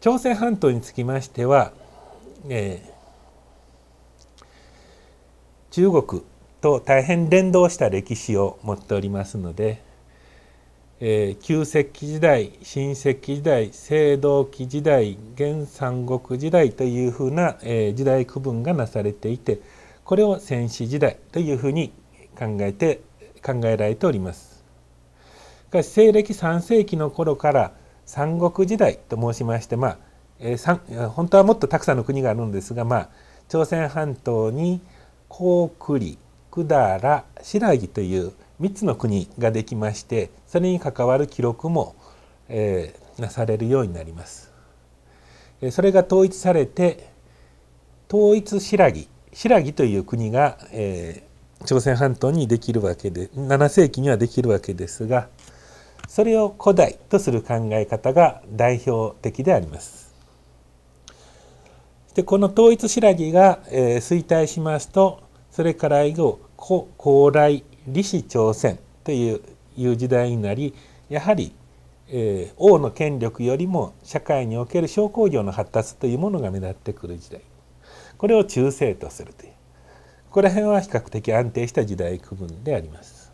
朝鮮半島につきましては、えー、中国と大変連動した歴史を持っておりますので、えー、旧石器時代新石器時代青銅器時代現三国時代というふうな、えー、時代区分がなされていてこれを戦死時代というふうに考えて考えられております。西暦3世紀の頃から三国時代と申しまして、まあえー、本当はもっとたくさんの国があるんですが、まあ、朝鮮半島に高句麗百済新羅という3つの国ができましてそれに関わる記録も、えー、なされるようになります。それが統一されて統一新羅新羅という国が、えー、朝鮮半島にできるわけで7世紀にはできるわけですがそれを古代とする考え方が代表的であります。でこの統一新羅が、えー、衰退しますとそれから以後古高麗李氏朝鮮といういう時代になりやはり、えー、王の権力よりも社会における商工業の発達というものが目立ってくる時代これを中世とするというここら辺は比較的安定した時代区分であります。